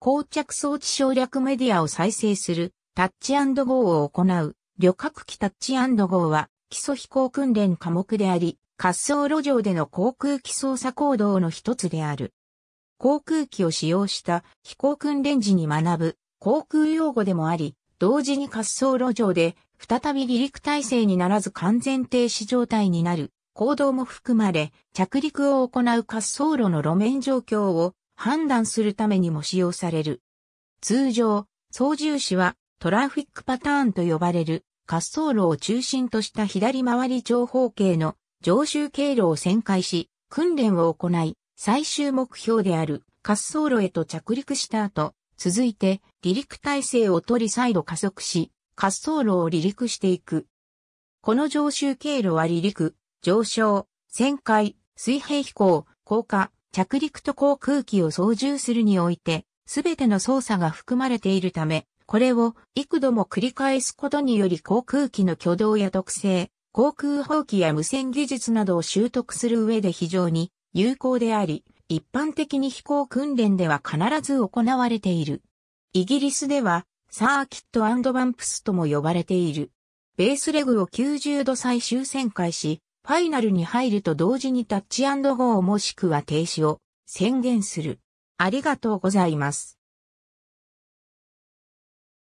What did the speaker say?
膠着装置省略メディアを再生する、タッチゴーを行う、旅客機タッチゴーは、基礎飛行訓練科目であり、滑走路上での航空機操作行動の一つである。航空機を使用した飛行訓練時に学ぶ航空用語でもあり、同時に滑走路上で再び離陸体制にならず完全停止状態になる行動も含まれ、着陸を行う滑走路の路面状況を判断するためにも使用される。通常、操縦士はトラフィックパターンと呼ばれる滑走路を中心とした左回り長方形の常習経路を旋回し、訓練を行い、最終目標である滑走路へと着陸した後、続いて離陸体制を取り再度加速し、滑走路を離陸していく。この常習経路は離陸、上昇、旋回、水平飛行、降下、着陸と航空機を操縦するにおいて、すべての操作が含まれているため、これを幾度も繰り返すことにより航空機の挙動や特性、航空放棄や無線技術などを習得する上で非常に有効であり、一般的に飛行訓練では必ず行われている。イギリスでは、サーキットバンプスとも呼ばれている。ベースレグを90度最終旋回し、ファイナルに入ると同時にタッチゴーもしくは停止を宣言する。ありがとうございます。